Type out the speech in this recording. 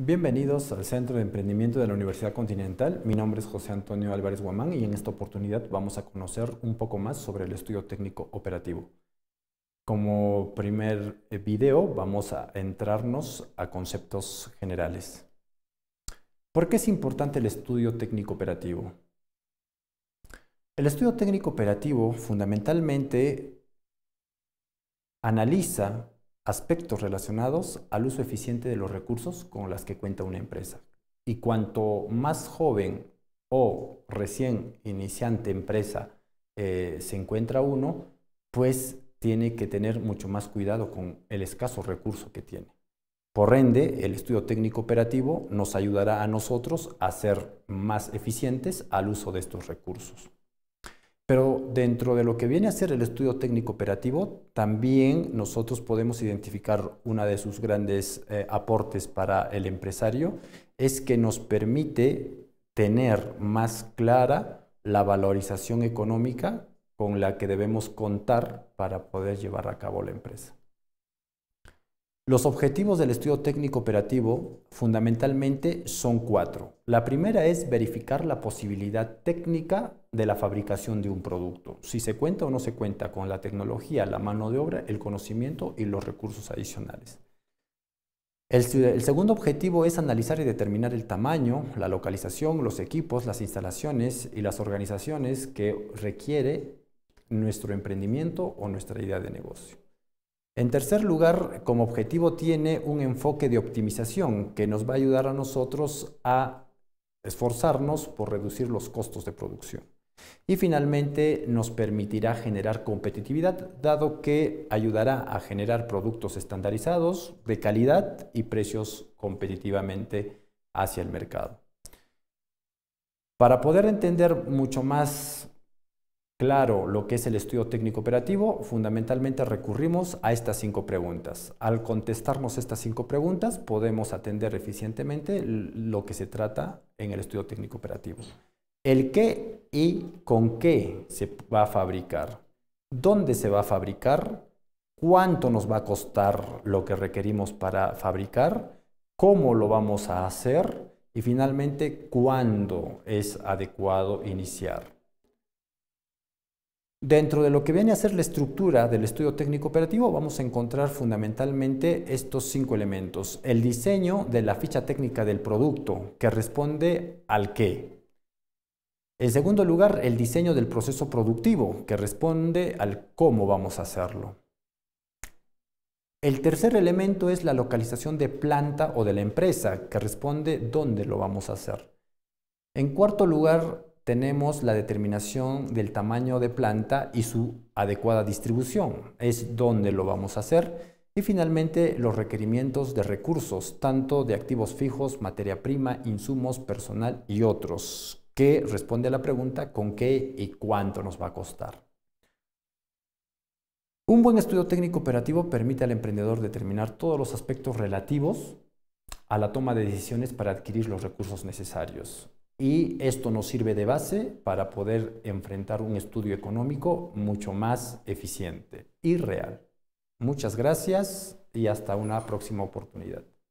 Bienvenidos al Centro de Emprendimiento de la Universidad Continental. Mi nombre es José Antonio Álvarez Guamán y en esta oportunidad vamos a conocer un poco más sobre el estudio técnico operativo. Como primer eh, video vamos a entrarnos a conceptos generales. ¿Por qué es importante el estudio técnico operativo? El estudio técnico operativo fundamentalmente analiza aspectos relacionados al uso eficiente de los recursos con las que cuenta una empresa. Y cuanto más joven o recién iniciante empresa eh, se encuentra uno, pues tiene que tener mucho más cuidado con el escaso recurso que tiene. Por ende, el estudio técnico operativo nos ayudará a nosotros a ser más eficientes al uso de estos recursos. Pero dentro de lo que viene a ser el estudio técnico operativo, también nosotros podemos identificar una de sus grandes eh, aportes para el empresario, es que nos permite tener más clara la valorización económica con la que debemos contar para poder llevar a cabo la empresa. Los objetivos del estudio técnico operativo fundamentalmente son cuatro. La primera es verificar la posibilidad técnica de la fabricación de un producto. Si se cuenta o no se cuenta con la tecnología, la mano de obra, el conocimiento y los recursos adicionales. El, segundo objetivo es analizar y determinar el tamaño, la localización, los equipos, las instalaciones y las organizaciones que requiere nuestro emprendimiento o nuestra idea de negocio. En tercer lugar, como objetivo tiene un enfoque de optimización que nos va a ayudar a nosotros a esforzarnos por reducir los costos de producción. Y finalmente nos permitirá generar competitividad, dado que ayudará a generar productos estandarizados de calidad y precios competitivamente hacia el mercado. Para poder entender mucho más claro lo que es el estudio técnico operativo, fundamentalmente recurrimos a estas cinco preguntas. Al contestarnos estas cinco preguntas, podemos atender eficientemente lo que se trata en el estudio técnico operativo el qué y con qué se va a fabricar, dónde se va a fabricar, cuánto nos va a costar lo que requerimos para fabricar, cómo lo vamos a hacer y finalmente cuándo es adecuado iniciar. Dentro de lo que viene a ser la estructura del estudio técnico operativo vamos a encontrar fundamentalmente estos cinco elementos. El diseño de la ficha técnica del producto que responde al qué, en segundo lugar, el diseño del proceso productivo, que responde al cómo vamos a hacerlo. El tercer elemento es la localización de planta o de la empresa, que responde dónde lo vamos a hacer. En cuarto lugar, tenemos la determinación del tamaño de planta y su adecuada distribución, es dónde lo vamos a hacer. Y finalmente, los requerimientos de recursos, tanto de activos fijos, materia prima, insumos, personal y otros, que responde a la pregunta con qué y cuánto nos va a costar. Un buen estudio técnico operativo permite al emprendedor determinar todos los aspectos relativos a la toma de decisiones para adquirir los recursos necesarios. Y esto nos sirve de base para poder enfrentar un estudio económico mucho más eficiente y real. Muchas gracias y hasta una próxima oportunidad.